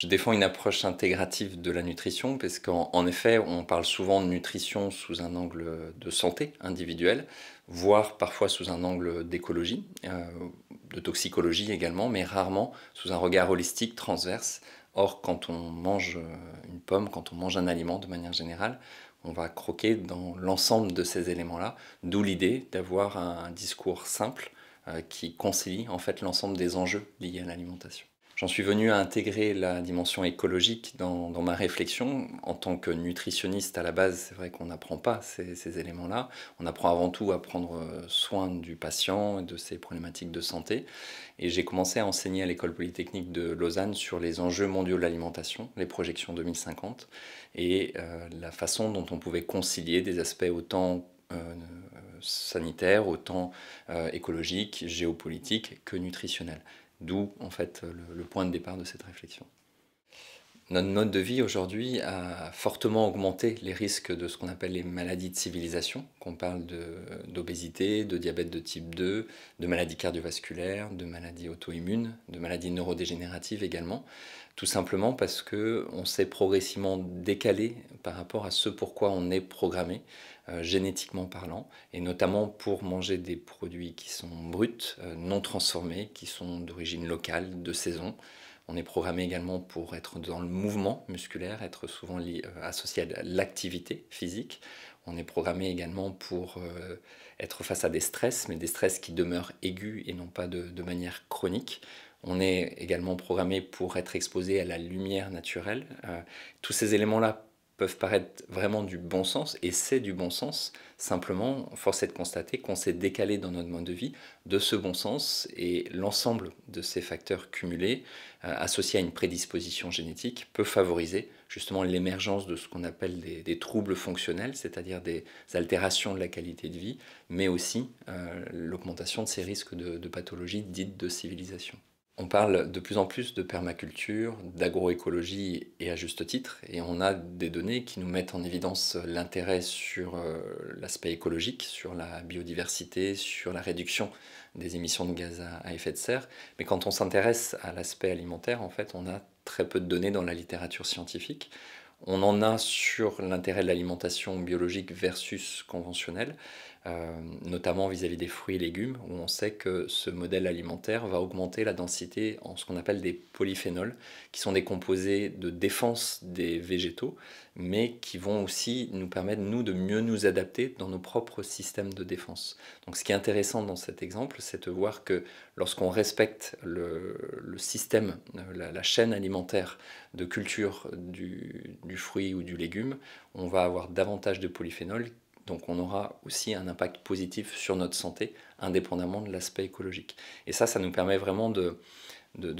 Je défends une approche intégrative de la nutrition parce qu'en effet, on parle souvent de nutrition sous un angle de santé individuelle, voire parfois sous un angle d'écologie, euh, de toxicologie également, mais rarement sous un regard holistique, transverse. Or, quand on mange euh, une pomme, quand on mange un aliment de manière générale, on va croquer dans l'ensemble de ces éléments-là, d'où l'idée d'avoir un discours simple euh, qui concilie en fait l'ensemble des enjeux liés à l'alimentation. J'en suis venu à intégrer la dimension écologique dans, ma réflexion. En tant que nutritionniste, à la base, c'est vrai qu'on n'apprend pas ces, éléments-là. On apprend avant tout à prendre euh, soin du patient et de ses problématiques de santé. Et j'ai commencé à enseigner à l'école polytechnique de Lausanne sur les enjeux mondiaux de l'alimentation, les projections 2050, et euh, la façon dont on pouvait concilier des aspects autant euh, sanitaires, autant écologiques, géopolitiques que nutritionnels. D'où en fait le, point de départ de cette réflexion. Notre mode de vie aujourd'hui a fortement augmenté les risques de ce qu'on appelle les maladies de civilisation, qu'on parle d'obésité, de, diabète de type 2, de maladies cardiovasculaires, de maladies auto-immunes, de maladies neurodégénératives également, tout simplement parce que s'est progressivement décalé par rapport à ce pourquoi on est programmé, euh, génétiquement parlant, et notamment pour manger des produits qui sont bruts, euh, non transformés, qui sont d'origine locale, de saison. On est programmé également pour être dans le mouvement musculaire, être souvent lié, euh, associé à l'activité physique. On est programmé également pour être face à des stress, mais des stress qui demeurent aigus et non pas de manière chronique. On est également programmé pour être exposé à la lumière naturelle. tous ces éléments-là peuvent paraître vraiment du bon sens, et c'est du bon sens, simplement, force est de constater qu'on s'est décalé dans notre mode de vie de ce bon sens, et l'ensemble de ces facteurs cumulés, euh, associés à une prédisposition génétique, peut favoriser justement l'émergence de ce qu'on appelle des, troubles fonctionnels, c'est-à-dire des altérations de la qualité de vie, mais aussi euh, l'augmentation de ces risques de, de pathologies dites de civilisation. On parle de plus en plus de permaculture, d'agroécologie et à juste titre, et on a des données qui nous mettent en évidence l'intérêt sur euh, l'aspect écologique, sur la biodiversité, sur la réduction des émissions de gaz à effet de serre. Mais quand on s'intéresse à l'aspect alimentaire, en fait, on a très peu de données dans la littérature scientifique. On en a sur l'intérêt de l'alimentation biologique versus conventionnelle, euh, notamment vis-à-vis des fruits et légumes, où on sait que ce modèle alimentaire va augmenter la densité en ce qu'on appelle des polyphénols, qui sont des composés de défense des végétaux, mais qui vont aussi nous permettre, nous, de mieux nous adapter dans nos propres systèmes de défense. Donc ce qui est intéressant dans cet exemple, c'est de voir que lorsqu'on respecte le, système, euh, la, chaîne alimentaire de culture du, du fruit ou du légume, on va avoir davantage de polyphénols donc on aura aussi un impact positif sur notre santé, indépendamment de l'aspect écologique. Et ça, ça nous permet vraiment de,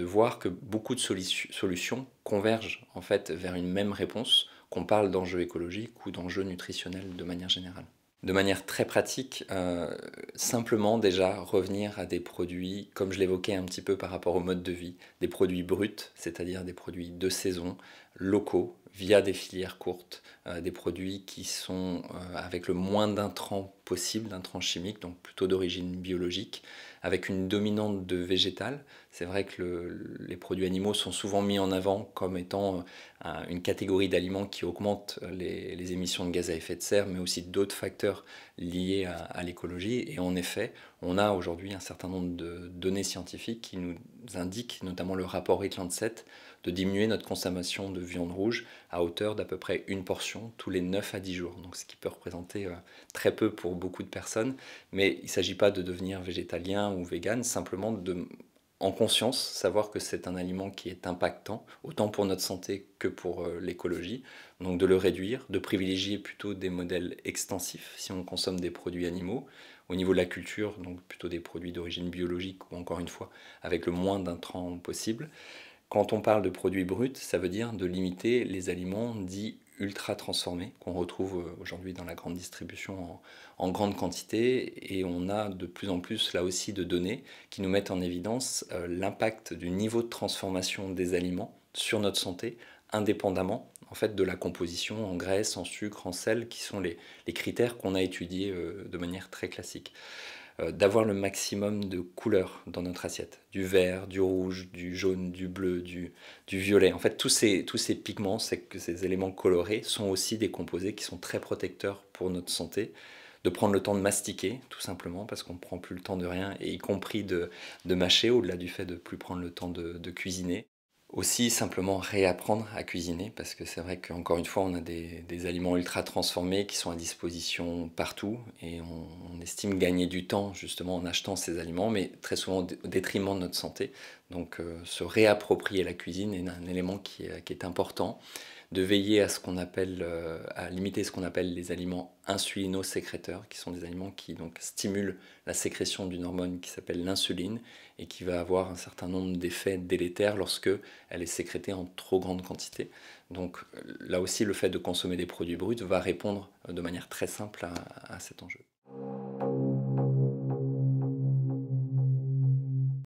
voir que beaucoup de solutions convergent en fait vers une même réponse, qu'on parle d'enjeux écologiques ou d'enjeux nutritionnels de manière générale. De manière très pratique, euh, simplement déjà revenir à des produits, comme je l'évoquais un petit peu par rapport au mode de vie, des produits bruts, c'est-à-dire des produits de saison, locaux via des filières courtes, euh, des produits qui sont euh, avec le moins d'intrants possible, d'intrants chimiques, donc plutôt d'origine biologique, avec une dominante de végétal. C'est vrai que les produits animaux sont souvent mis en avant comme étant euh, une catégorie d'aliments qui augmente les, émissions de gaz à effet de serre, mais aussi d'autres facteurs liés à, l'écologie. Et en effet, on a aujourd'hui un certain nombre de données scientifiques qui nous indiquent notamment le rapport eat 7 de diminuer notre consommation de viande rouge à hauteur d'à peu près une portion tous les 9 à 10 jours. Donc ce qui peut représenter euh, très peu pour beaucoup de personnes, mais il ne s'agit pas de devenir végétalien ou vegan, simplement de en conscience, savoir que c'est un aliment qui est impactant, autant pour notre santé que pour euh, l'écologie. Donc de le réduire, de privilégier plutôt des modèles extensifs si on consomme des produits animaux. Au niveau de la culture, donc plutôt des produits d'origine biologique ou encore une fois avec le moins d'intrants possible. Quand on parle de produits bruts, ça veut dire de limiter les aliments dits ultra transformés qu'on retrouve euh, aujourd'hui dans la grande distribution en, grande quantité et on a de plus en plus là aussi de données qui nous mettent en évidence euh, l'impact du niveau de transformation des aliments sur notre santé indépendamment en fait de la composition en graisse, en sucre, en sel qui sont les, critères qu'on a étudiés euh, de manière très classique. Euh, d'avoir le maximum de couleurs dans notre assiette. Du vert, du rouge, du jaune, du bleu, du, violet. En fait, tous ces, tous ces pigments, ces, ces éléments colorés sont aussi des composés qui sont très protecteurs pour notre santé de prendre le temps de mastiquer, tout simplement, parce qu'on ne prend plus le temps de rien, et y compris de, mâcher, au-delà du fait de plus prendre le temps de cuisiner. Aussi simplement réapprendre à cuisiner, parce que c'est vrai qu'encore une fois, on a des, aliments ultra transformés qui sont à disposition partout, et on, estime gagner du temps justement en achetant ces aliments, mais très souvent au détriment de notre santé. Donc euh, se réapproprier la cuisine est un élément qui est important de veiller à ce qu'on appelle, euh, à limiter ce qu'on appelle les aliments insulino-sécréteurs, qui sont des aliments qui donc stimulent la sécrétion d'une hormone qui s'appelle l'insuline et qui va avoir un certain nombre d'effets délétères lorsque elle est sécrétée en trop grande quantité. Donc là aussi, le fait de consommer des produits bruts va répondre de manière très simple à cet enjeu.